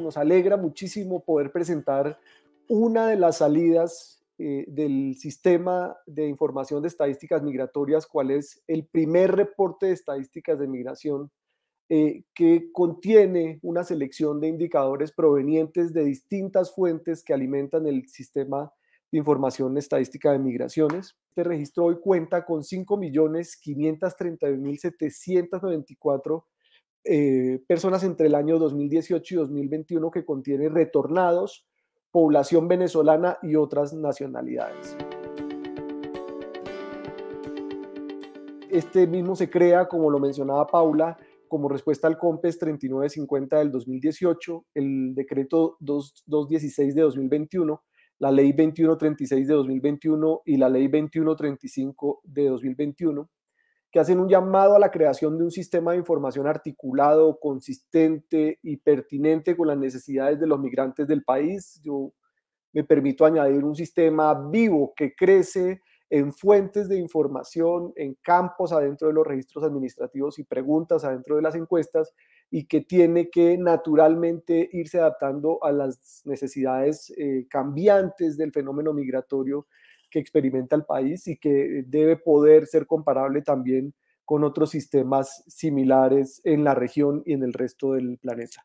Nos alegra muchísimo poder presentar una de las salidas eh, del sistema de información de estadísticas migratorias, cuál es el primer reporte de estadísticas de migración eh, que contiene una selección de indicadores provenientes de distintas fuentes que alimentan el sistema de información estadística de migraciones. Este registro hoy cuenta con 5.531.794 eh, personas entre el año 2018 y 2021 que contiene retornados, población venezolana y otras nacionalidades. Este mismo se crea, como lo mencionaba Paula, como respuesta al COMPES 3950 del 2018, el decreto 2216 de 2021, la ley 2136 de 2021 y la ley 2135 de 2021 que hacen un llamado a la creación de un sistema de información articulado, consistente y pertinente con las necesidades de los migrantes del país. Yo me permito añadir un sistema vivo que crece en fuentes de información, en campos adentro de los registros administrativos y preguntas adentro de las encuestas y que tiene que naturalmente irse adaptando a las necesidades eh, cambiantes del fenómeno migratorio que experimenta el país y que debe poder ser comparable también con otros sistemas similares en la región y en el resto del planeta.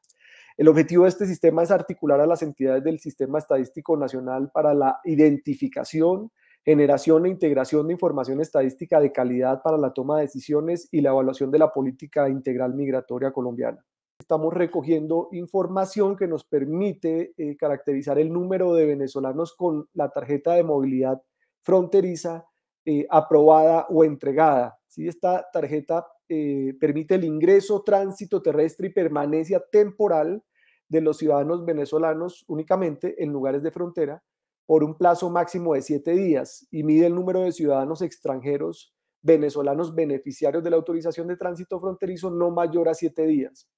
El objetivo de este sistema es articular a las entidades del Sistema Estadístico Nacional para la identificación, generación e integración de información estadística de calidad para la toma de decisiones y la evaluación de la política integral migratoria colombiana. Estamos recogiendo información que nos permite eh, caracterizar el número de venezolanos con la tarjeta de movilidad fronteriza eh, aprobada o entregada. Si Esta tarjeta eh, permite el ingreso, tránsito terrestre y permanencia temporal de los ciudadanos venezolanos únicamente en lugares de frontera por un plazo máximo de siete días y mide el número de ciudadanos extranjeros venezolanos beneficiarios de la autorización de tránsito fronterizo no mayor a siete días.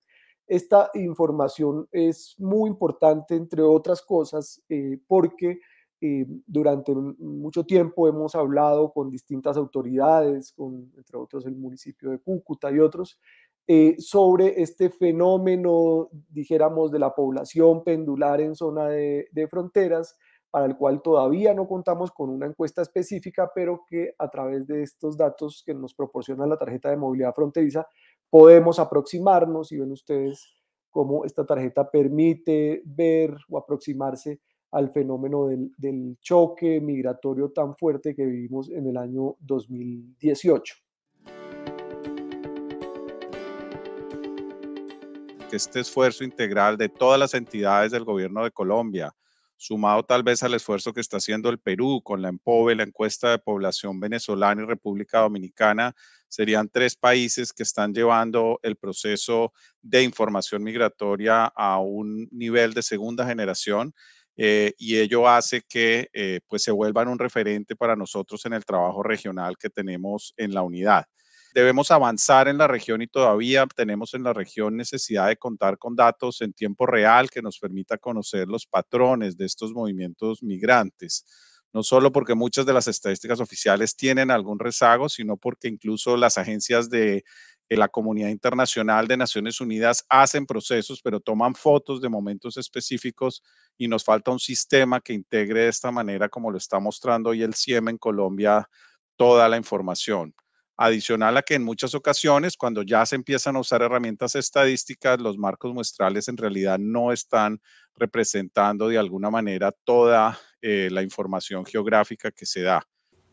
Esta información es muy importante, entre otras cosas, eh, porque eh, durante mucho tiempo hemos hablado con distintas autoridades, con, entre otros el municipio de Cúcuta y otros, eh, sobre este fenómeno, dijéramos, de la población pendular en zona de, de fronteras para el cual todavía no contamos con una encuesta específica, pero que a través de estos datos que nos proporciona la tarjeta de movilidad fronteriza podemos aproximarnos y ven ustedes cómo esta tarjeta permite ver o aproximarse al fenómeno del, choque migratorio tan fuerte que vivimos en el año 2018. este esfuerzo integral de todas las entidades del gobierno de Colombia, sumado tal vez al esfuerzo que está haciendo el Perú con la EMPOVE, la encuesta de población venezolana y República Dominicana, serían tres países que están llevando el proceso de información migratoria a un nivel de segunda generación. Eh, y ello hace que eh, pues, se vuelvan un referente para nosotros en el trabajo regional que tenemos en la unidad. Debemos avanzar en la región y todavía tenemos en la región necesidad de contar con datos en tiempo real que nos permita conocer los patrones de estos movimientos migrantes no solo porque muchas de las estadísticas oficiales tienen algún rezago, sino porque incluso las agencias de la comunidad internacional de Naciones Unidas hacen procesos, pero toman fotos de momentos específicos y nos falta un sistema que integre de esta manera, como lo está mostrando hoy el CIEM en Colombia, toda la información. Adicional a que en muchas ocasiones, cuando ya se empiezan a usar herramientas estadísticas, los marcos muestrales en realidad no están representando de alguna manera toda eh, la información geográfica que se da.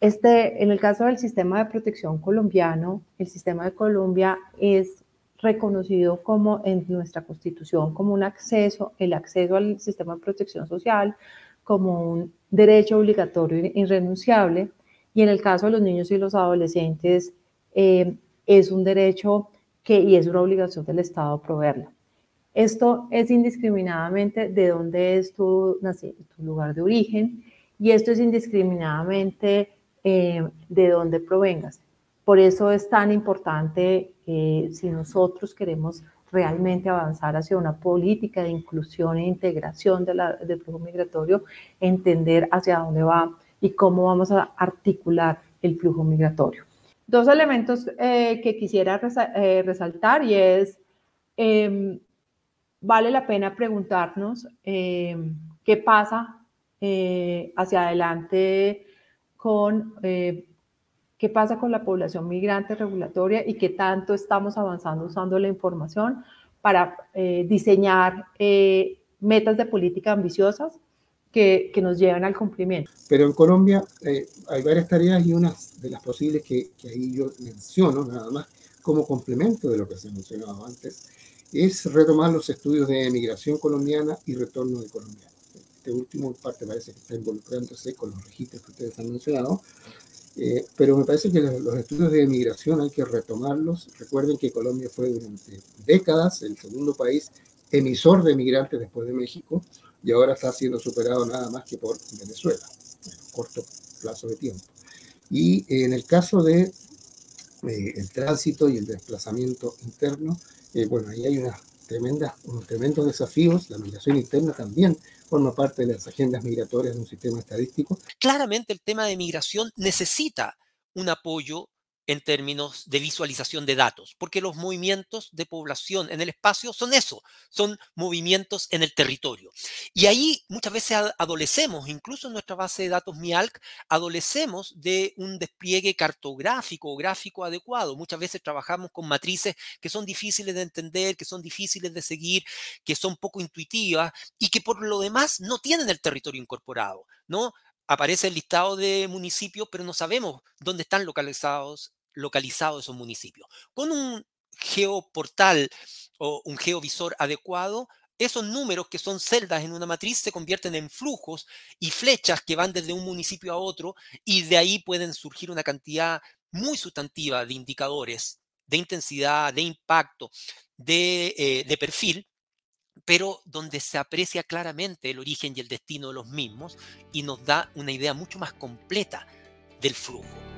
Este, en el caso del sistema de protección colombiano, el sistema de Colombia es reconocido como en nuestra constitución como un acceso, el acceso al sistema de protección social como un derecho obligatorio e irrenunciable y en el caso de los niños y los adolescentes, eh, es un derecho que, y es una obligación del Estado proveerla. Esto es indiscriminadamente de dónde es tu, tu lugar de origen y esto es indiscriminadamente eh, de dónde provengas. Por eso es tan importante que si nosotros queremos realmente avanzar hacia una política de inclusión e integración de la, del flujo migratorio, entender hacia dónde va y cómo vamos a articular el flujo migratorio. Dos elementos eh, que quisiera eh, resaltar y es, em, vale la pena preguntarnos em, qué pasa eh, hacia adelante con qué pasa con la población migrante regulatoria y qué tanto estamos avanzando usando la información para diseñar metas de política ambiciosas que, nos llevan al cumplimiento. Pero en Colombia eh, hay varias tareas y una de las posibles que, ahí yo menciono, nada más como complemento de lo que se ha mencionado antes, es retomar los estudios de emigración colombiana y retorno de colombianos. Este último parte parece que está involucrándose con los registros que ustedes han mencionado, eh, pero me parece que los, los estudios de emigración hay que retomarlos. Recuerden que Colombia fue durante décadas el segundo país emisor de emigrantes después de México y ahora está siendo superado nada más que por Venezuela, en un corto plazo de tiempo. Y eh, en el caso de eh, el tránsito y el desplazamiento interno, eh, bueno, ahí hay unos tremendos desafíos. La migración interna también forma parte de las agendas migratorias de un sistema estadístico. Claramente el tema de migración necesita un apoyo en términos de visualización de datos, porque los movimientos de población en el espacio son eso, son movimientos en el territorio. Y ahí muchas veces adolecemos, incluso en nuestra base de datos MIALC, adolecemos de un despliegue cartográfico o gráfico adecuado. Muchas veces trabajamos con matrices que son difíciles de entender, que son difíciles de seguir, que son poco intuitivas y que por lo demás no tienen el territorio incorporado, ¿no? aparece el listado de municipios, pero no sabemos dónde están localizados localizado esos municipios. Con un geoportal o un geovisor adecuado, esos números que son celdas en una matriz se convierten en flujos y flechas que van desde un municipio a otro y de ahí pueden surgir una cantidad muy sustantiva de indicadores de intensidad, de impacto, de eh, perfil, pero donde se aprecia claramente el origen y el destino de los mismos y nos da una idea mucho más completa del flujo.